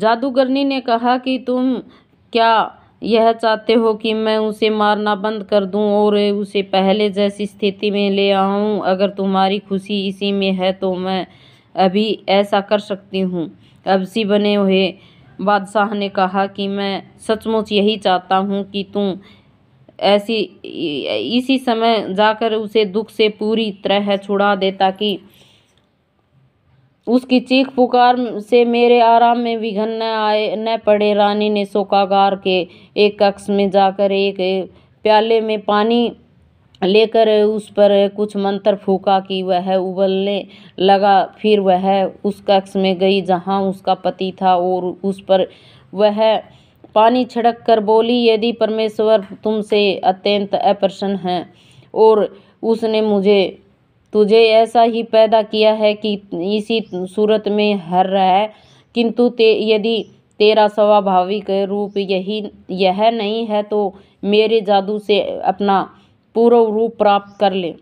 जादूगरनी ने कहा कि तुम क्या यह चाहते हो कि मैं उसे मारना बंद कर दूं और उसे पहले जैसी स्थिति में ले आऊं अगर तुम्हारी खुशी इसी में है तो मैं अभी ऐसा कर सकती हूं सी बने हुए बादशाह ने कहा कि मैं सचमुच यही चाहता हूं कि तुम ऐसी इसी समय जाकर उसे दुख से पूरी तरह छुड़ा दे ताकि उसकी चीख पुकार से मेरे आराम में विघन न आए न पड़े रानी ने शोकागार के एक कक्ष में जाकर एक प्याले में पानी लेकर उस पर कुछ मंत्र फूका कि वह उबलने लगा फिर वह उस कक्ष में गई जहाँ उसका पति था और उस पर वह पानी छिड़क कर बोली यदि परमेश्वर तुमसे अत्यंत अप्रसन्न है और उसने मुझे तुझे ऐसा ही पैदा किया है कि इसी सूरत में हर रहे है किंतु ते यदि तेरा स्वाभाविक रूप यही यह नहीं है तो मेरे जादू से अपना पूर्व रूप प्राप्त कर ले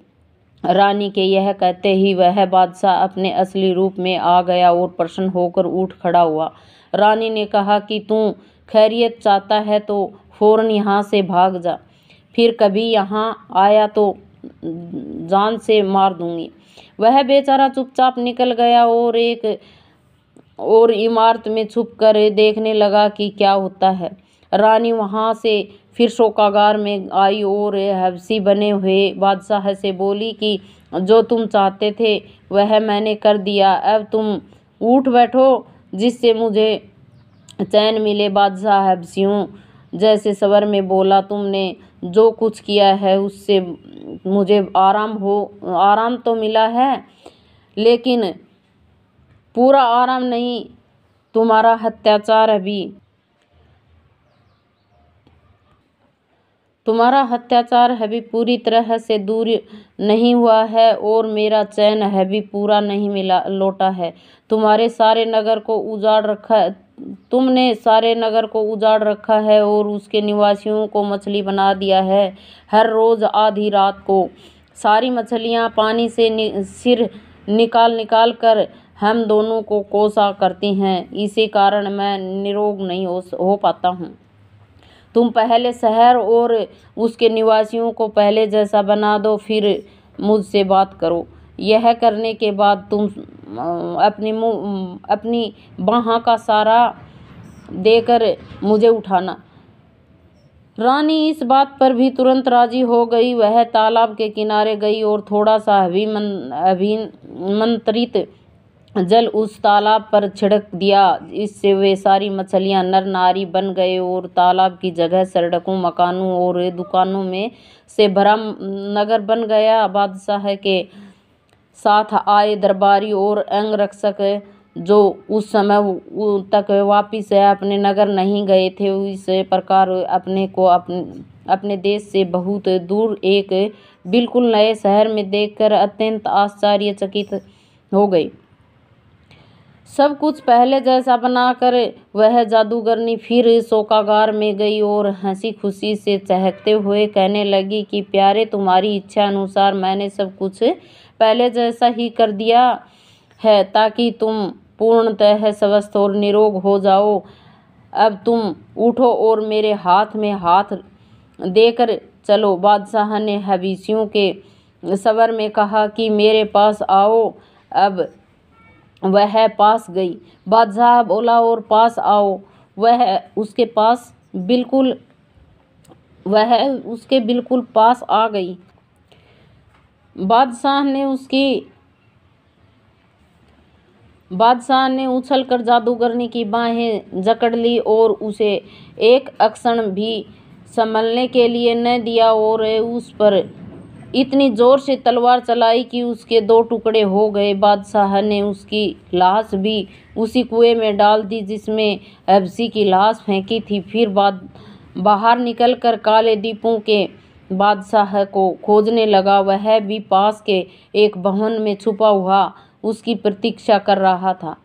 रानी के यह कहते ही वह बादशाह अपने असली रूप में आ गया और प्रसन्न होकर उठ खड़ा हुआ रानी ने कहा कि तू खैरियत चाहता है तो फ़ौरन यहाँ से भाग जा फिर कभी यहाँ आया तो जान से मार दूंगी वह बेचारा चुपचाप निकल गया और एक और इमारत में छुप कर देखने लगा कि क्या होता है रानी वहाँ से फिर शोकागार में आई और हबसी बने हुए बादशाह से बोली कि जो तुम चाहते थे वह मैंने कर दिया अब तुम उठ बैठो जिससे मुझे चैन मिले बादशाह हबसियों जैसे सवर में बोला तुमने जो कुछ किया है उससे मुझे आराम हो आराम तो मिला है लेकिन पूरा आराम नहीं तुम्हारा अत्याचार अभी तुम्हारा अत्याचार अभी पूरी तरह से दूर नहीं हुआ है और मेरा चैन अभी पूरा नहीं मिला लौटा है तुम्हारे सारे नगर को उजाड़ रखा तुमने सारे नगर को उजाड़ रखा है और उसके निवासियों को मछली बना दिया है हर रोज़ आधी रात को सारी मछलियाँ पानी से नि, सिर निकाल निकाल कर हम दोनों को कोसा करती हैं इसी कारण मैं निरोग नहीं हो हो पाता हूँ तुम पहले शहर और उसके निवासियों को पहले जैसा बना दो फिर मुझसे बात करो यह करने के बाद तुम अपनी मुँह अपनी बाह का सारा देकर मुझे उठाना रानी इस बात पर भी तुरंत राजी हो गई वह तालाब के किनारे गई और थोड़ा सा अभिमन अभिमंत्रित जल उस तालाब पर छिड़क दिया इससे वे सारी मछलियां नर नारी बन गए और तालाब की जगह सड़कों मकानों और दुकानों में से भरा नगर बन गया बादशाह के साथ आए दरबारी और अंगरक्षक जो उस समय तक वापिस अपने नगर नहीं गए थे इस प्रकार अपने को अपने अपने देश से बहुत दूर एक बिल्कुल नए शहर में देखकर अत्यंत आश्चर्यचकित हो गई सब कुछ पहले जैसा बनाकर वह जादूगरनी फिर शोकागार में गई और हंसी खुशी से चहकते हुए कहने लगी कि प्यारे तुम्हारी इच्छा अनुसार मैंने सब कुछ पहले जैसा ही कर दिया है ताकि तुम पूर्णतः स्वस्थ और निरोग हो जाओ अब तुम उठो और मेरे हाथ में हाथ देकर चलो बादशाह ने हबीसियों के सबर में कहा कि मेरे पास आओ अब वह पास गई बादशाह बोला और पास आओ वह उसके पास बिल्कुल वह उसके बिल्कुल पास आ गई बादशाह ने उसकी बादशाह ने उछलकर जादूगरनी की बाहें जकड़ ली और उसे एक अक्षण भी संभलने के लिए न दिया और उस पर इतनी जोर से तलवार चलाई कि उसके दो टुकड़े हो गए बादशाह ने उसकी लाश भी उसी कुएं में डाल दी जिसमें हबसी की लाश फेंकी थी फिर बाद बाहर निकलकर काले दीपों के बादशाह को खोजने लगा वह भी पास के एक भवन में छुपा हुआ उसकी प्रतीक्षा कर रहा था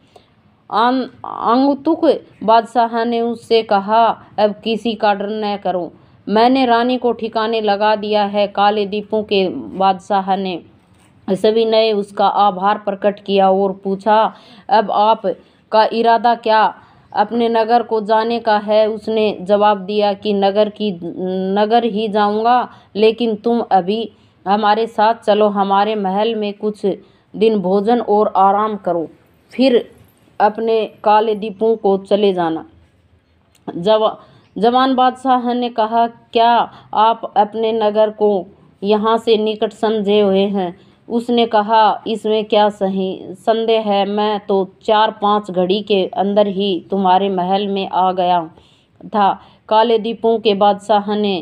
आंगतुक बादशाह ने उससे कहा अब किसी का डर न करो मैंने रानी को ठिकाने लगा दिया है काले दीपों के बादशाह ने सभी ने उसका आभार प्रकट किया और पूछा अब आप का इरादा क्या अपने नगर को जाने का है उसने जवाब दिया कि नगर की नगर ही जाऊँगा लेकिन तुम अभी हमारे साथ चलो हमारे महल में कुछ दिन भोजन और आराम करो फिर अपने काले दीपों को चले जाना जवा जवान बादशाह ने कहा क्या आप अपने नगर को यहाँ से निकट समझे हुए हैं उसने कहा इसमें क्या सही संदेह है मैं तो चार पाँच घड़ी के अंदर ही तुम्हारे महल में आ गया था काले दीपों के बादशाह ने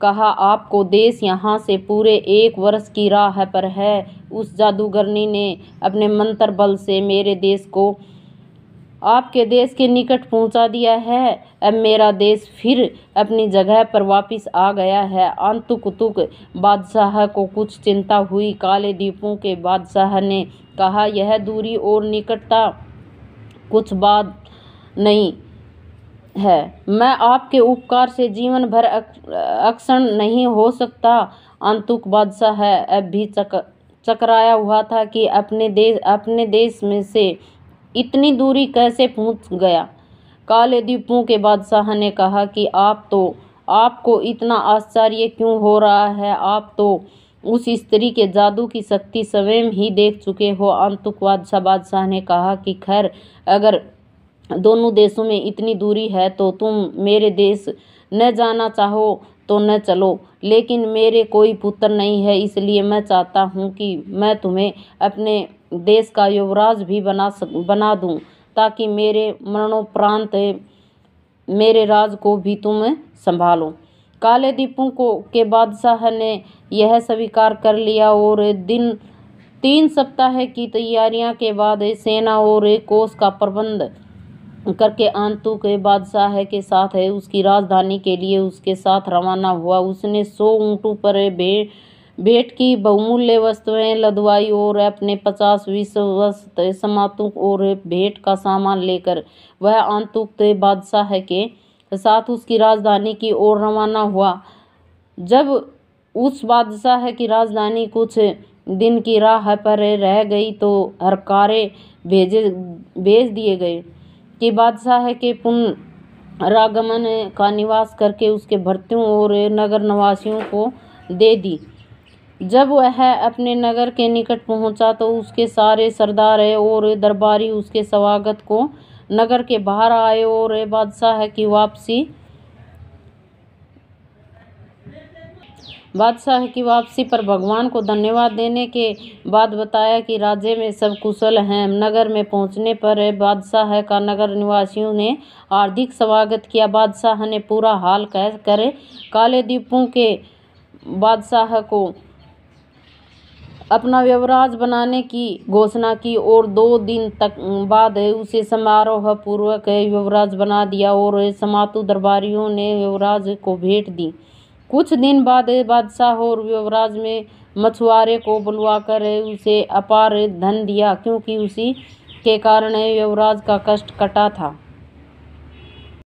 कहा आपको देश यहाँ से पूरे एक वर्ष की राह पर है उस जादूगरनी ने अपने मंत्र बल से मेरे देश को आपके देश के निकट पहुंचा दिया है अब मेरा देश फिर अपनी जगह पर वापस आ गया है अंतुकुतुक बादशाह को कुछ चिंता हुई काले द्वीपों के बादशाह ने कहा यह दूरी और निकटता कुछ बात नहीं है मैं आपके उपकार से जीवन भर अक्षण नहीं हो सकता अंतुक बादशाह अब भी चक चकराया हुआ था कि अपने देश अपने देश में से इतनी दूरी कैसे पहुंच गया काले द्वीपों के बादशाह ने कहा कि आप तो आपको इतना आश्चर्य क्यों हो रहा है आप तो उस स्त्री के जादू की शक्ति स्वयं ही देख चुके हो अंतुक बादशाह बादशाह ने कहा कि खैर अगर दोनों देशों में इतनी दूरी है तो तुम मेरे देश न जाना चाहो तो न चलो लेकिन मेरे कोई पुत्र नहीं है इसलिए मैं चाहता हूँ कि मैं तुम्हें अपने देश का युवराज भी बना सक बना दूँ ताकि मेरे मरणोपरांत मेरे राज को भी तुम संभालो काले दीपों को के बादशाह ने यह स्वीकार कर लिया और दिन तीन सप्ताह की तैयारियां के बाद सेना और कोष का प्रबंध करके आंतु के बादशाह के साथ है उसकी राजधानी के लिए उसके साथ रवाना हुआ उसने सौ ऊँटों पर भेड़ भेंट की बहुमूल्य वस्तुएं लदवाई और अपने पचास विश्वस्त समातुक और भेंट का सामान लेकर वह आंतुक बादशाह के साथ उसकी राजधानी की ओर रवाना हुआ जब उस बादशाह की राजधानी कुछ दिन की राह पर रह गई तो हरकारे भेजे भेज दिए गए कि बादशाह के पुनरागमन का निवास करके उसके भर्तियों और नगर निवासियों को दे दी जब वह अपने नगर के निकट पहुंचा तो उसके सारे सरदार और दरबारी उसके स्वागत को नगर के बाहर आए और बादशाह की वापसी बादशाह की वापसी पर भगवान को धन्यवाद देने के बाद बताया कि राज्य में सब कुशल हैं नगर में पहुंचने पर बादशाह का नगर निवासियों ने हार्दिक स्वागत किया बादशाह ने पूरा हाल कह कर काले द्वीपों के बादशाह को अपना व्यवराज बनाने की घोषणा की और दो दिन तक बाद उसे समारोह पूर्वक युवराज बना दिया और समातु दरबारियों ने युवराज को भेंट दी कुछ दिन बाद बादशाह और युवराज में मछुआरे को बुलवाकर उसे अपार धन दिया क्योंकि उसी के कारण युवराज का कष्ट कटा था